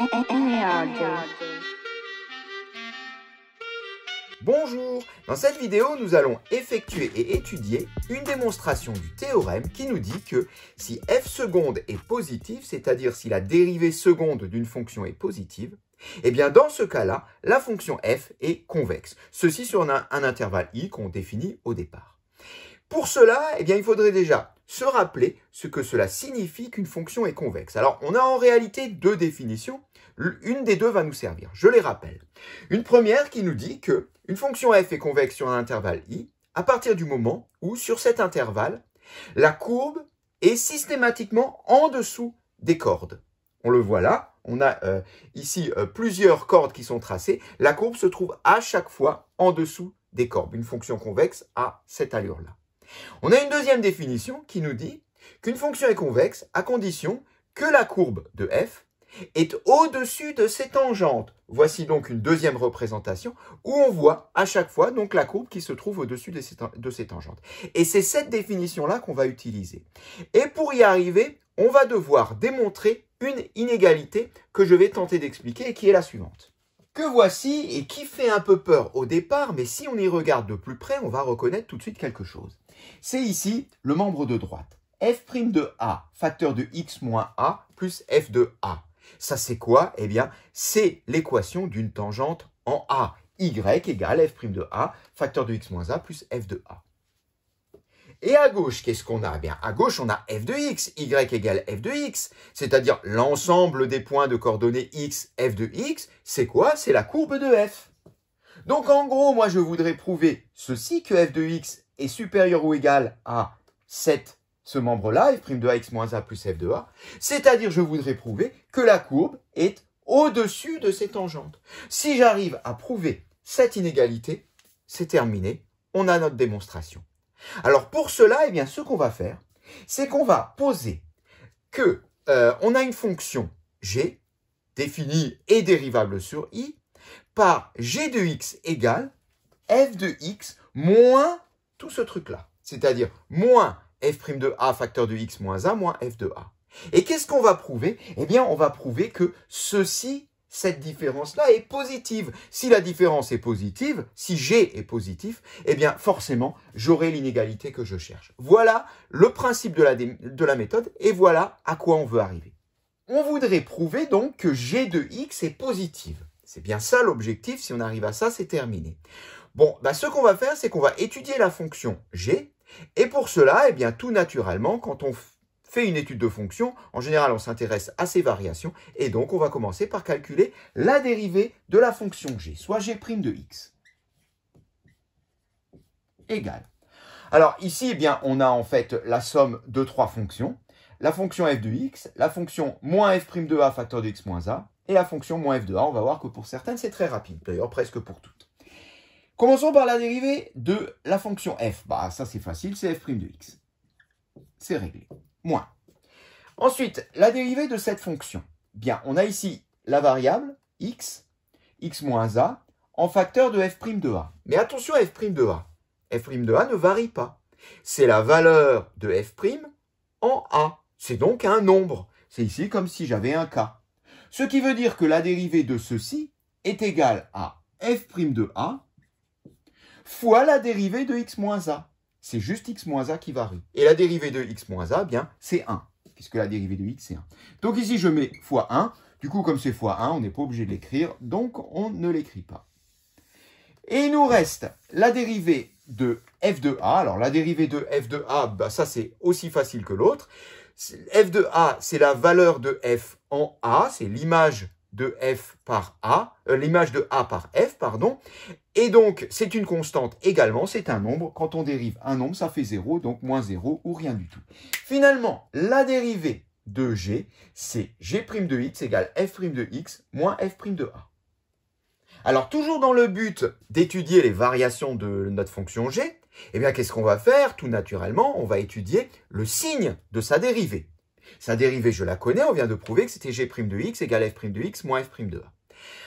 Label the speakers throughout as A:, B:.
A: E Bonjour Dans cette vidéo, nous allons effectuer et étudier une démonstration du théorème qui nous dit que si f seconde est positive, c'est-à-dire si la dérivée seconde d'une fonction est positive, eh bien dans ce cas-là, la fonction f est convexe. Ceci sur un, intervalle i qu'on définit au départ. Pour cela, eh bien, il faudrait déjà se rappeler ce que cela signifie qu'une fonction est convexe. Alors, on a en réalité deux définitions une des deux va nous servir. Je les rappelle. Une première qui nous dit que une fonction f est convexe sur un intervalle i à partir du moment où, sur cet intervalle, la courbe est systématiquement en dessous des cordes. On le voit là, on a euh, ici euh, plusieurs cordes qui sont tracées. La courbe se trouve à chaque fois en dessous des cordes. Une fonction convexe a cette allure-là. On a une deuxième définition qui nous dit qu'une fonction est convexe à condition que la courbe de f est au-dessus de ses tangentes. Voici donc une deuxième représentation où on voit à chaque fois donc la courbe qui se trouve au-dessus de, de ses tangentes. Et c'est cette définition-là qu'on va utiliser. Et pour y arriver, on va devoir démontrer une inégalité que je vais tenter d'expliquer et qui est la suivante. Que voici et qui fait un peu peur au départ, mais si on y regarde de plus près, on va reconnaître tout de suite quelque chose. C'est ici le membre de droite. f' de a, facteur de x moins a, plus f de a. Ça, c'est quoi Eh bien, c'est l'équation d'une tangente en A. Y égale f' de A, facteur de x moins A plus f de A. Et à gauche, qu'est-ce qu'on a eh bien, À gauche, on a f de x, y égale f de x, c'est-à-dire l'ensemble des points de coordonnées x, f de x, c'est quoi C'est la courbe de f. Donc en gros, moi je voudrais prouver ceci, que f de x est supérieur ou égal à 7 ce membre-là, f' de ax moins a plus f de a, c'est-à-dire je voudrais prouver que la courbe est au-dessus de cette tangentes. Si j'arrive à prouver cette inégalité, c'est terminé, on a notre démonstration. Alors pour cela, eh bien, ce qu'on va faire, c'est qu'on va poser que euh, on a une fonction g définie et dérivable sur i par g de x égale f de x moins tout ce truc-là, c'est-à-dire moins f' de a facteur de x moins a moins f de a. Et qu'est-ce qu'on va prouver Eh bien, on va prouver que ceci, cette différence-là est positive. Si la différence est positive, si g est positif, eh bien, forcément, j'aurai l'inégalité que je cherche. Voilà le principe de la, de la méthode et voilà à quoi on veut arriver. On voudrait prouver donc que g de x est positive. C'est bien ça l'objectif. Si on arrive à ça, c'est terminé. Bon, bah, ce qu'on va faire, c'est qu'on va étudier la fonction g et pour cela, eh bien, tout naturellement, quand on fait une étude de fonction, en général, on s'intéresse à ces variations, et donc on va commencer par calculer la dérivée de la fonction g, soit g' de x, égale. Alors ici, eh bien, on a en fait la somme de trois fonctions, la fonction f de x, la fonction moins f' de a facteur de x moins a, et la fonction moins f de a, on va voir que pour certaines, c'est très rapide, d'ailleurs presque pour toutes. Commençons par la dérivée de la fonction f. Bah, ça c'est facile, c'est f' de x. C'est réglé. Moins. Ensuite, la dérivée de cette fonction. Bien, on a ici la variable x, x moins a, en facteur de f' de a. Mais attention à f' de a. f' de a ne varie pas. C'est la valeur de f' en a. C'est donc un nombre. C'est ici comme si j'avais un k. Ce qui veut dire que la dérivée de ceci est égale à f' de a fois la dérivée de x-a. C'est juste x-a qui varie. Et la dérivée de x-a, eh bien, c'est 1, puisque la dérivée de x, c'est 1. Donc ici, je mets fois 1. Du coup, comme c'est fois 1, on n'est pas obligé de l'écrire, donc on ne l'écrit pas. Et il nous reste la dérivée de f de a. Alors, la dérivée de f de a, bah, ça, c'est aussi facile que l'autre. f de a, c'est la valeur de f en a, c'est l'image de f par a, euh, l'image de a par f, pardon, et donc, c'est une constante également, c'est un nombre. Quand on dérive un nombre, ça fait 0, donc moins 0 ou rien du tout. Finalement, la dérivée de g, c'est g' de x égale f' de x moins f' de a. Alors, toujours dans le but d'étudier les variations de notre fonction g, eh bien, qu'est-ce qu'on va faire Tout naturellement, on va étudier le signe de sa dérivée. Sa dérivée, je la connais, on vient de prouver que c'était g' de x égale f' de x moins f' de a.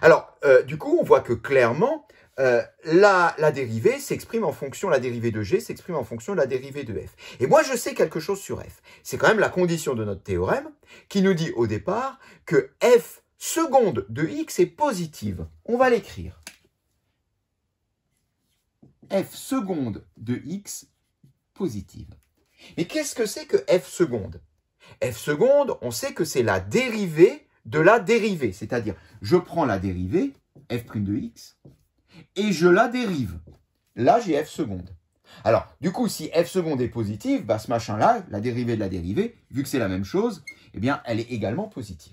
A: Alors, euh, du coup, on voit que clairement, euh, la, dérivée s'exprime en fonction, la dérivée de g s'exprime en fonction de la dérivée de f. Et moi, je sais quelque chose sur f. C'est quand même la condition de notre théorème qui nous dit au départ que f seconde de x est positive. On va l'écrire. f seconde de x positive. Mais qu'est-ce que c'est que f seconde f seconde, on sait que c'est la dérivée de la dérivée. C'est-à-dire, je prends la dérivée, f' prime de x, et je la dérive. Là, j'ai f seconde. Alors, du coup, si f seconde est positive, bah, ce machin-là, la dérivée de la dérivée, vu que c'est la même chose, eh bien, elle est également positive.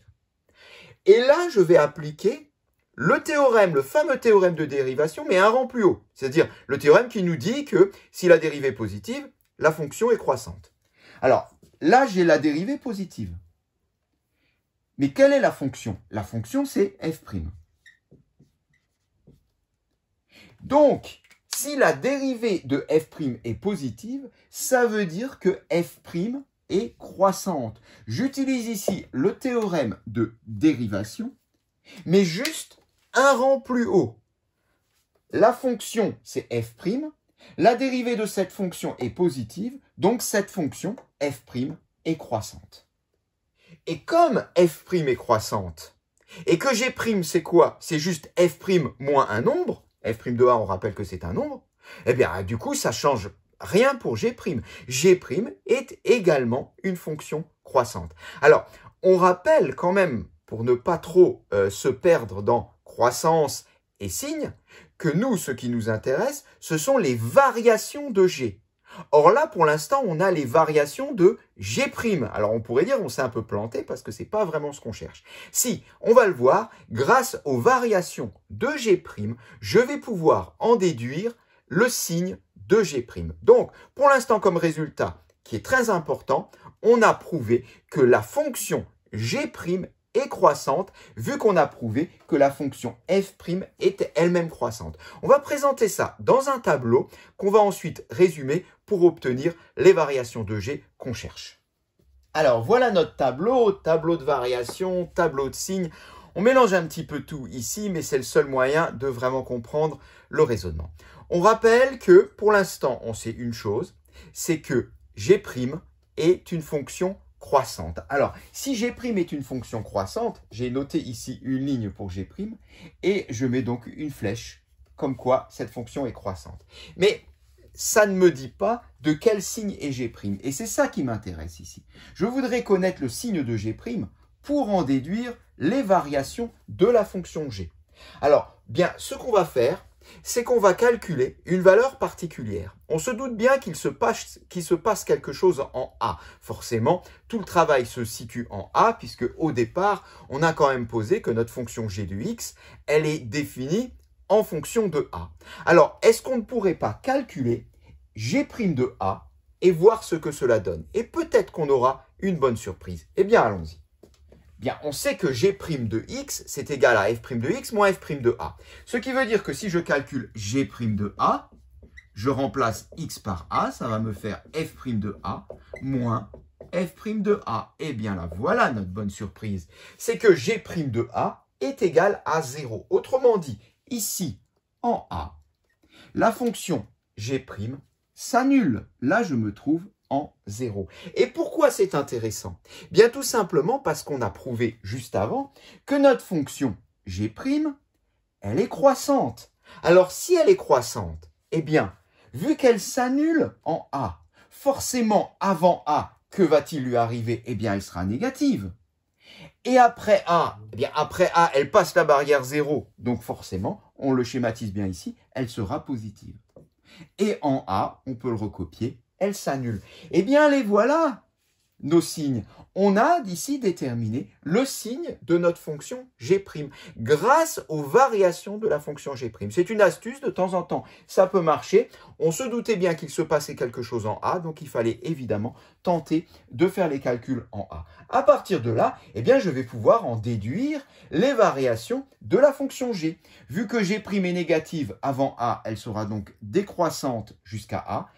A: Et là, je vais appliquer le théorème, le fameux théorème de dérivation, mais un rang plus haut. C'est-à-dire le théorème qui nous dit que si la dérivée est positive, la fonction est croissante. Alors, là, j'ai la dérivée positive. Mais quelle est la fonction La fonction, c'est f'. prime. Donc, si la dérivée de f' est positive, ça veut dire que f' est croissante. J'utilise ici le théorème de dérivation, mais juste un rang plus haut. La fonction, c'est f'. La dérivée de cette fonction est positive, donc cette fonction, f' est croissante. Et comme f' est croissante, et que g', c'est quoi C'est juste f' moins un nombre, f' de a on rappelle que c'est un nombre. Eh bien, du coup, ça change rien pour G'. G' est également une fonction croissante. Alors, on rappelle quand même, pour ne pas trop euh, se perdre dans croissance et signe, que nous, ce qui nous intéresse, ce sont les variations de G. Or là, pour l'instant, on a les variations de G'. Alors on pourrait dire on s'est un peu planté parce que ce n'est pas vraiment ce qu'on cherche. Si, on va le voir, grâce aux variations de G', je vais pouvoir en déduire le signe de G'. Donc, pour l'instant, comme résultat, qui est très important, on a prouvé que la fonction G' croissante vu qu'on a prouvé que la fonction f' était elle-même croissante. On va présenter ça dans un tableau qu'on va ensuite résumer pour obtenir les variations de g qu'on cherche. Alors voilà notre tableau, tableau de variation, tableau de signes. On mélange un petit peu tout ici, mais c'est le seul moyen de vraiment comprendre le raisonnement. On rappelle que pour l'instant, on sait une chose, c'est que g' est une fonction croissante. Alors, si g' est une fonction croissante, j'ai noté ici une ligne pour g', et je mets donc une flèche, comme quoi cette fonction est croissante. Mais ça ne me dit pas de quel signe est g', et c'est ça qui m'intéresse ici. Je voudrais connaître le signe de g' pour en déduire les variations de la fonction g. Alors, bien, ce qu'on va faire, c'est qu'on va calculer une valeur particulière. On se doute bien qu'il se, passe, quelque chose en A. Forcément, tout le travail se situe en A, puisque au départ, on a quand même posé que notre fonction g de x, elle est définie en fonction de A. Alors, est-ce qu'on ne pourrait pas calculer g' de A et voir ce que cela donne Et peut-être qu'on aura une bonne surprise. Eh bien, allons-y on sait que g' de x, c'est égal à f' de x moins f' de a. Ce qui veut dire que si je calcule g' de a, je remplace x par a, ça va me faire f' de a moins f' de a. et eh bien là, voilà notre bonne surprise. C'est que g' de a est égal à 0. Autrement dit, ici, en a, la fonction g' s'annule. Là, je me trouve en 0. Et pour c'est intéressant Bien tout simplement parce qu'on a prouvé juste avant que notre fonction g', elle est croissante. Alors si elle est croissante, eh bien, vu qu'elle s'annule en a, forcément avant a, que va-t-il lui arriver Eh bien, elle sera négative. Et après a, eh bien après a, elle passe la barrière 0, donc forcément, on le schématise bien ici, elle sera positive. Et en a, on peut le recopier, elle s'annule. Eh bien, les voilà nos signes. On a d'ici déterminé le signe de notre fonction g' grâce aux variations de la fonction g'. C'est une astuce de temps en temps. Ça peut marcher. On se doutait bien qu'il se passait quelque chose en A, donc il fallait évidemment tenter de faire les calculs en A. À partir de là, eh bien, je vais pouvoir en déduire les variations de la fonction g. Vu que g' est négative avant A, elle sera donc décroissante jusqu'à A.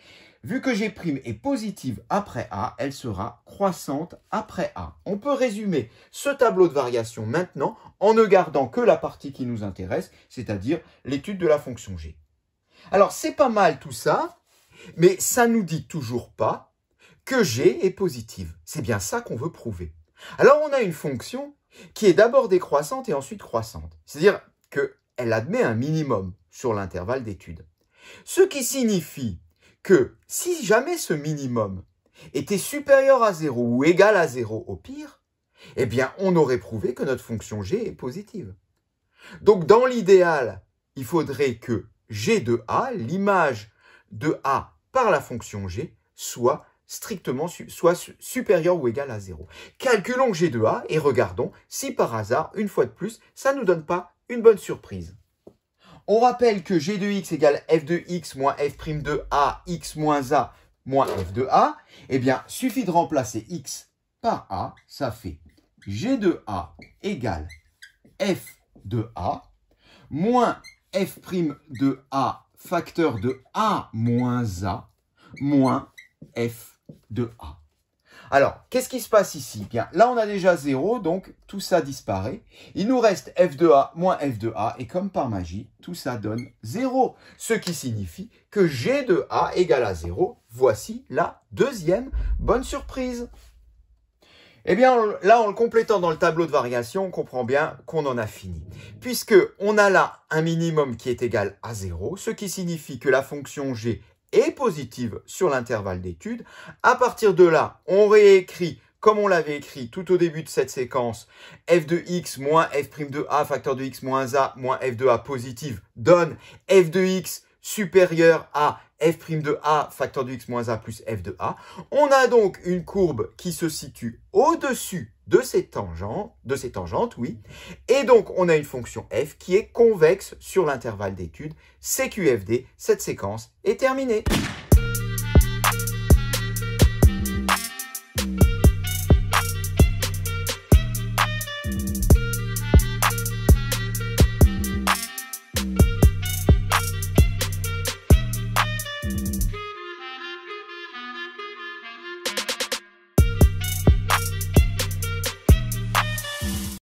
A: Vu que G' est positive après A, elle sera croissante après A. On peut résumer ce tableau de variation maintenant en ne gardant que la partie qui nous intéresse, c'est-à-dire l'étude de la fonction G. Alors c'est pas mal tout ça, mais ça nous dit toujours pas que G est positive. C'est bien ça qu'on veut prouver. Alors on a une fonction qui est d'abord décroissante et ensuite croissante. C'est-à-dire qu'elle admet un minimum sur l'intervalle d'étude. Ce qui signifie que si jamais ce minimum était supérieur à 0 ou égal à 0 au pire, eh bien on aurait prouvé que notre fonction g est positive. Donc dans l'idéal, il faudrait que g de a, l'image de a par la fonction g, soit strictement soit supérieur ou égal à 0. Calculons g de a et regardons si par hasard, une fois de plus, ça ne nous donne pas une bonne surprise. On rappelle que g de x égale f de x moins f' de a, x moins a moins f de a. Eh bien, suffit de remplacer x par a, ça fait g de a égale f de a moins f' prime de a facteur de a moins a moins f de a. Alors, qu'est-ce qui se passe ici Bien, là, on a déjà 0, donc tout ça disparaît. Il nous reste f2a moins f2a, et comme par magie, tout ça donne 0. Ce qui signifie que g de a égale à 0. Voici la deuxième bonne surprise. Eh bien, là, en le complétant dans le tableau de variation, on comprend bien qu'on en a fini. Puisque on a là un minimum qui est égal à 0, ce qui signifie que la fonction g et positive sur l'intervalle d'étude. À partir de là, on réécrit comme on l'avait écrit tout au début de cette séquence, f de x moins f' de a, facteur de x moins a, moins f de a positive, donne f de x supérieur à f' prime de a, facteur de x moins a plus f de a. On a donc une courbe qui se situe au-dessus de ces tangentes, oui. Et donc, on a une fonction f qui est convexe sur l'intervalle d'étude CQFD. Cette séquence est terminée.